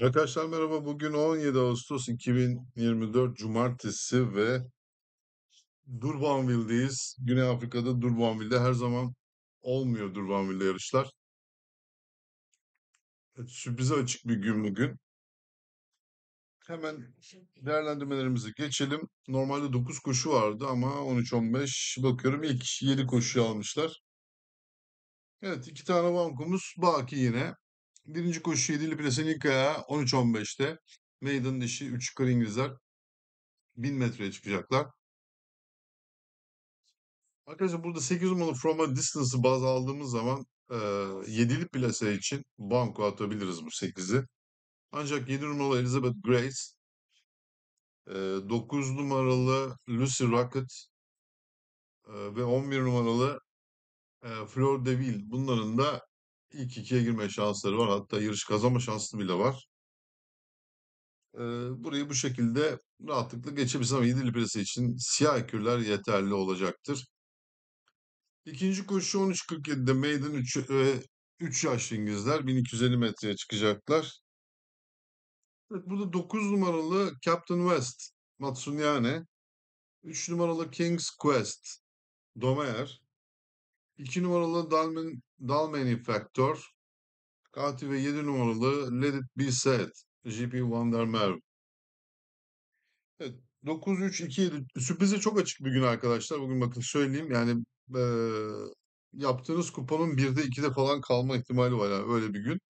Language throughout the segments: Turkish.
Arkadaşlar merhaba. Bugün 17 Ağustos 2024 Cumartesi ve Durbanville'deyiz. Güney Afrika'da Durbanville'de her zaman olmuyor Durbanville'de yarışlar. Evet, sürprize açık bir gün bugün. Hemen değerlendirmelerimizi geçelim. Normalde 9 koşu vardı ama 13-15 bakıyorum ilk 7 koşu almışlar. Evet iki tane bankomuz baki yine. Birinci koşu Yedili Plesenika'ya 13-15'te. Meydan dişi 3 yukarı İngilizler 1000 metreye çıkacaklar. Arkadaşlar burada 8 numaralı From a Distance'ı baz aldığımız zaman e, 7'li plase için banko atabiliriz bu 8'i. Ancak 7 numaralı Elizabeth Grace, e, 9 numaralı Lucy Rocket e, ve 11 numaralı e, Fleur de Ville bunların da ilk ikiye girmeye şansları var. Hatta yarış kazanma şansı bile var. E, burayı bu şekilde rahatlıkla geçebiliriz ama 7 libresi için siyah ekürler yeterli olacaktır. İkinci koşu 13.47'de Maiden 3, e, 3 yaşlı İngilizler 1250 metreye çıkacaklar. Evet, burada 9 numaralı Captain West Matsunyane, 3 numaralı King's Quest Domer, 2 numaralı Dalman, Dalmany Factor. Kati ve 7 numaralı Let It Be Said. JP Van Der Merwe. Evet, 9-3-2-7 sürprize çok açık bir gün arkadaşlar. Bugün bakın söyleyeyim yani e, yaptığınız kuponun 1'de 2'de falan kalma ihtimali var yani öyle bir gün.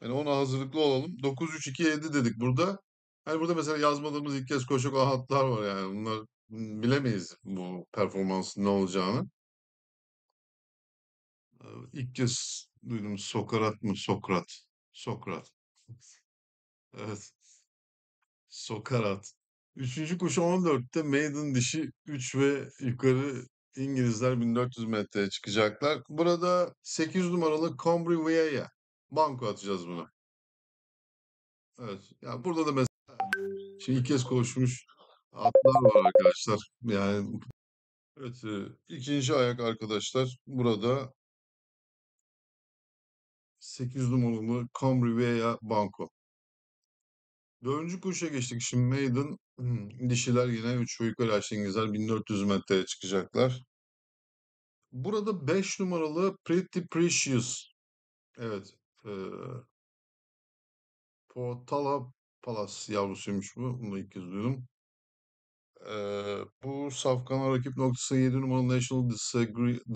Yani ona hazırlıklı olalım. 9-3-2-7 dedik burada. Hani burada mesela yazmadığımız ilk kez koşuk ahatlar var yani. Bunlar hmm, bilemeyiz bu performansın ne olacağını ilk kez duydum Sokrat mı? Sokrat. Sokrat. Evet. Sokrat. Üçüncü kuşa 14'te maiden dişi 3 ve yukarı İngilizler 1400 metreye çıkacaklar. Burada 8 numaralı Combri Vieja. Banko atacağız buna. Evet. Ya burada da mesela şimdi ilk kez koşmuş atlar var arkadaşlar. Yani evet e, ikinci ayak arkadaşlar burada 8 numaralı Camry veya Banco. Dördüncü koşuya geçtik. Şimdi Maiden hmm, dişiler yine 3 yukarı açtı 1400 metreye çıkacaklar. Burada 5 numaralı Pretty Precious. Evet. E, Potala Palas yavrusuymuş bu. Bunu ilk kez duydum. E, bu safkana rakip noktası 7 numaralı National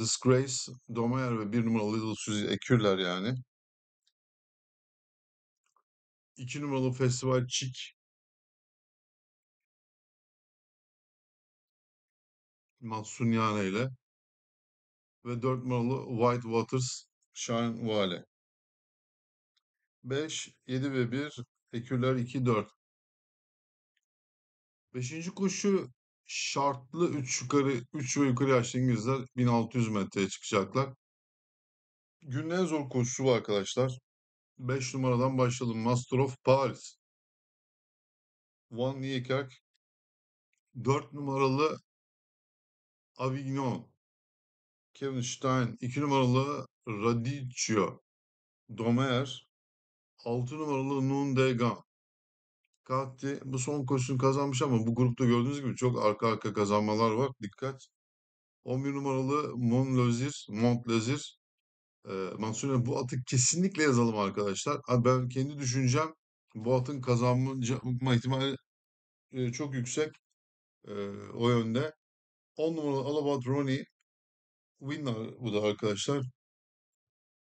Disgrace, Domayer ve 1 numaralı Little Suzy Ekürler yani. 2 numaralı festival Çik Matsunyane ile ve 4 numaralı White Waters Shine Vale. 5, 7 ve 1, Eküller 2, 4. Beşinci koşu şartlı 3 yukarı 3 ve yukarı yaşlı İngilizler 1600 metreye çıkacaklar. Günün en zor koşusu bu arkadaşlar. 5 numaradan başlayalım. Master of Paris. Van Niekerk. 4 numaralı Avignon. Kevin Stein. 2 numaralı Radicchio. Domer. 6 numaralı Nundegan. Kati bu son koşusunu kazanmış ama bu grupta gördüğünüz gibi çok arka arka kazanmalar var. Dikkat. 11 numaralı Montlezir, Montlezir e, bu atı kesinlikle yazalım arkadaşlar. Abi ben kendi düşüncem bu atın kazanma ihtimali e, çok yüksek e, o yönde. 10 numaralı Alabat Ronnie winner bu da arkadaşlar.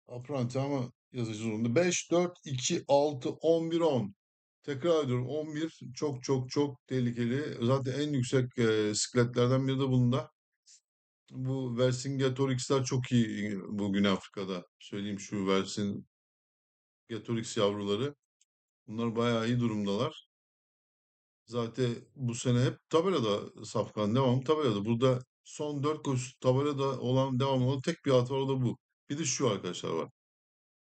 Apprenti ama yazıcı zorunda. 5, 4, 2, 6, 11, 10. Tekrar ediyorum 11 çok çok çok tehlikeli. Zaten en yüksek e, sikletlerden biri de bunda bu Vercingetorix'ler çok iyi e, bugün Afrika'da. Söyleyeyim şu Vercingetorix yavruları. Bunlar bayağı iyi durumdalar. Zaten bu sene hep tabelada Safkan devam tabelada. Burada son dört koşu tabelada olan devam olan tek bir at var o da bu. Bir de şu arkadaşlar var.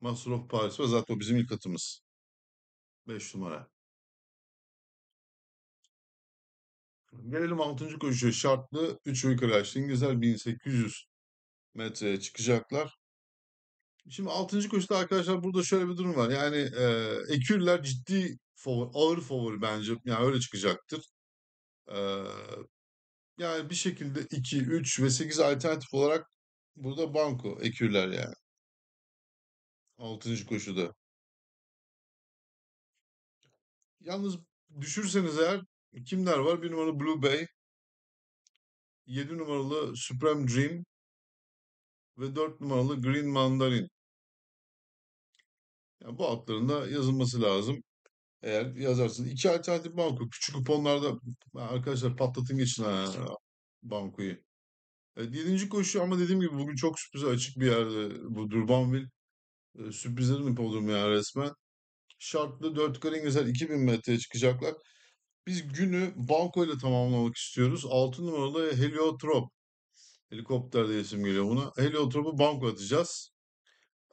Master of Paris var. Zaten o bizim ilk atımız. 5 numara. Gelelim 6. koşuya şartlı 3 yukarı açtı. İngilizler 1800 metreye çıkacaklar. Şimdi 6. koşuda arkadaşlar burada şöyle bir durum var. Yani e, Eküller ciddi favori, ağır favori bence. Yani öyle çıkacaktır. E, yani bir şekilde 2, 3 ve 8 alternatif olarak burada banko Eküller yani. 6. koşuda. Yalnız düşürseniz eğer Kimler var? Bir numaralı Blue Bay. 7 numaralı Supreme Dream. Ve 4 numaralı Green Mandarin. Yani bu atların da yazılması lazım. Eğer yazarsınız. iki alternatif banko. Küçük kuponlarda arkadaşlar patlatın geçin ha, bankoyu. Evet, yedinci koşu ama dediğim gibi bugün çok sürprize açık bir yerde. Bu Durbanville e, sürprizlerin hipodromu yani resmen. Şartlı 4 Gringers'er 2000 metreye çıkacaklar. Biz günü banko ile tamamlamak istiyoruz. 6 numaralı heliotrop. Helikopter diye isim geliyor buna. Heliotropu banko atacağız.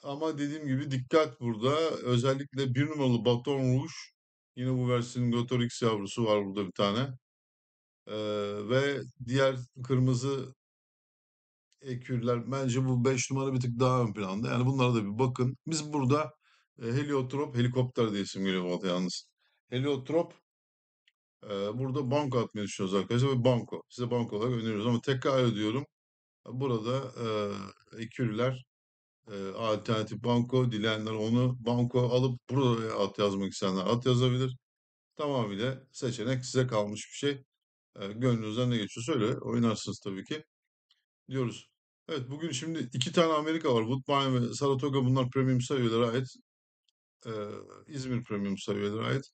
Ama dediğim gibi dikkat burada. Özellikle 1 numaralı Baton Rouge. Yine bu versiyonun Gotorix yavrusu var burada bir tane. Ee, ve diğer kırmızı ekürler. Bence bu 5 numara bir tık daha ön planda. Yani bunlara da bir bakın. Biz burada e, heliotrop, helikopter diye isim geliyor bu yalnız. Heliotrop Burada banko atmayı düşünüyoruz arkadaşlar ve banko. Size banko olarak öneriyoruz ama tekrar ediyorum. Burada e, ekürler e, alternatif banko dileyenler onu banko alıp buraya at yazmak isteyenler at yazabilir. Tamamıyla seçenek size kalmış bir şey. E, gönlünüzden ne geçiyorsa öyle oynarsınız tabii ki diyoruz. Evet bugün şimdi iki tane Amerika var. Woodbine ve Saratoga bunlar premium seviyelere ait. E, İzmir premium seviyelere ait.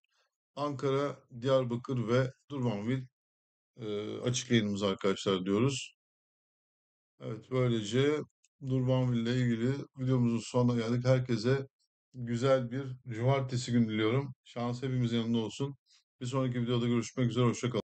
Ankara, Diyarbakır ve Durbanville e, açık yayınımız arkadaşlar diyoruz. Evet böylece Durbanville ile ilgili videomuzun sonuna geldik. Herkese güzel bir cumartesi günü diliyorum. Şans hepimizin yanında olsun. Bir sonraki videoda görüşmek üzere. Hoşçakalın.